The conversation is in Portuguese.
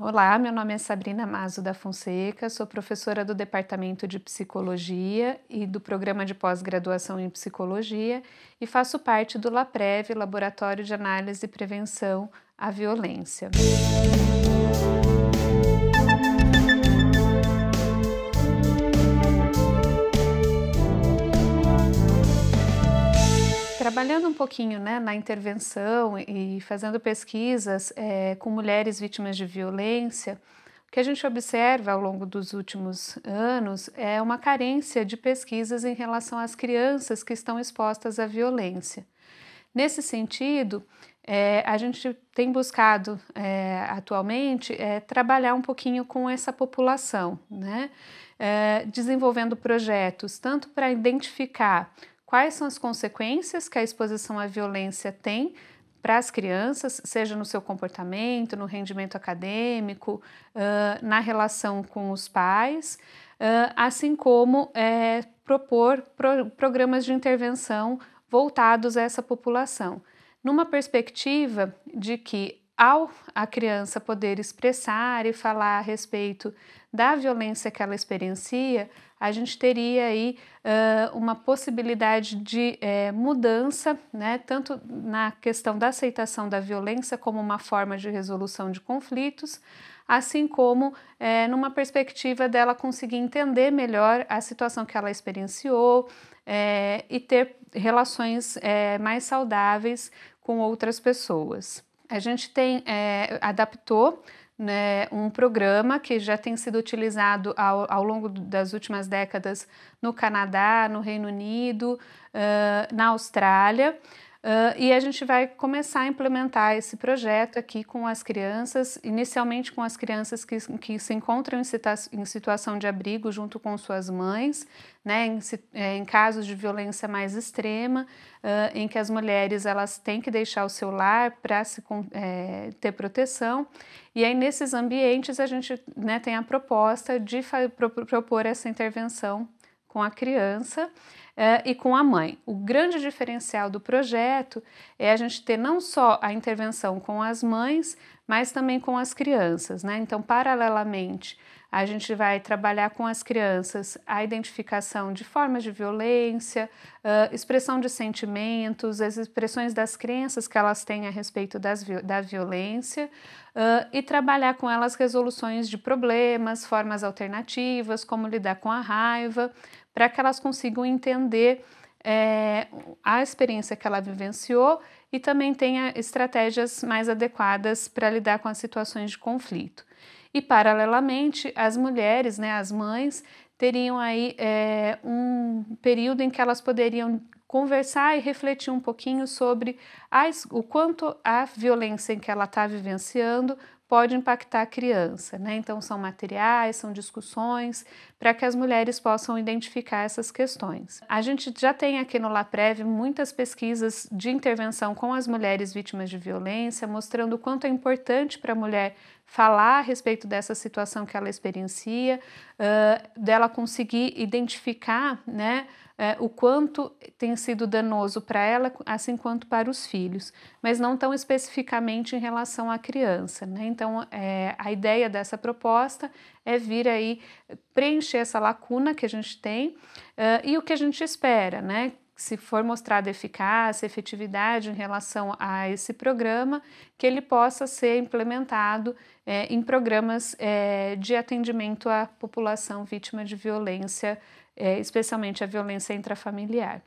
Olá, meu nome é Sabrina Mazo da Fonseca, sou professora do Departamento de Psicologia e do Programa de Pós-Graduação em Psicologia e faço parte do LAPREV, Laboratório de Análise e Prevenção à Violência. pouquinho né, na intervenção e fazendo pesquisas é, com mulheres vítimas de violência, o que a gente observa ao longo dos últimos anos é uma carência de pesquisas em relação às crianças que estão expostas à violência. Nesse sentido, é, a gente tem buscado é, atualmente é, trabalhar um pouquinho com essa população, né? É, desenvolvendo projetos tanto para identificar quais são as consequências que a exposição à violência tem para as crianças, seja no seu comportamento, no rendimento acadêmico, uh, na relação com os pais, uh, assim como é, propor pro programas de intervenção voltados a essa população, numa perspectiva de que ao a criança poder expressar e falar a respeito da violência que ela experiencia, a gente teria aí uh, uma possibilidade de eh, mudança, né, tanto na questão da aceitação da violência como uma forma de resolução de conflitos, assim como eh, numa perspectiva dela conseguir entender melhor a situação que ela experienciou eh, e ter relações mais saudáveis com outras pessoas a gente tem é, adaptou né, um programa que já tem sido utilizado ao, ao, longo das últimas décadas no Canadá, no Reino Unido, uh, na Austrália. Uh, e a gente vai começar a implementar esse projeto aqui com as crianças, inicialmente com as crianças que, que se encontram em, situa em situação de abrigo junto com suas mães, né, em, é, em casos de violência mais extrema, uh, em que as mulheres elas têm que deixar o seu lar para se é, ter proteção. E aí nesses ambientes a gente né, tem a proposta de pro propor essa intervenção com a criança eh, e com a mãe. O grande diferencial do projeto é a gente ter não só a intervenção com as mães, mas também com as crianças. Né? Então, paralelamente, a gente vai trabalhar com as crianças a identificação de formas de violência, uh, expressão de sentimentos, as expressões das crenças que elas têm a respeito das, da violência uh, e trabalhar com elas resoluções de problemas, formas alternativas, como lidar com a raiva para que elas consigam entender é, a experiência que ela vivenciou e também tenha estratégias mais adequadas para lidar com as situações de conflito. E paralelamente, as mulheres, né, as mães, teriam aí é, um período em que elas poderiam conversar e refletir um pouquinho sobre as, o quanto a violência em que ela está vivenciando pode impactar a criança, né? Então são materiais, são discussões para que as mulheres possam identificar essas questões. A gente já tem aqui no LAPREV muitas pesquisas de intervenção com as mulheres vítimas de violência, mostrando o quanto é importante para a mulher falar a respeito dessa situação que ela experiencia, uh, dela conseguir identificar, né? Uh, o quanto tem sido danoso para ela, assim quanto para os filhos, mas não tão especificamente em relação à criança. Né? Então, é, a ideia dessa proposta é vir aí preencher essa lacuna que a gente tem uh, e o que a gente espera, né? se for mostrada eficácia, efetividade em relação a esse programa, que ele possa ser implementado é, em programas é, de atendimento à população vítima de violência, é, especialmente a violência intrafamiliar.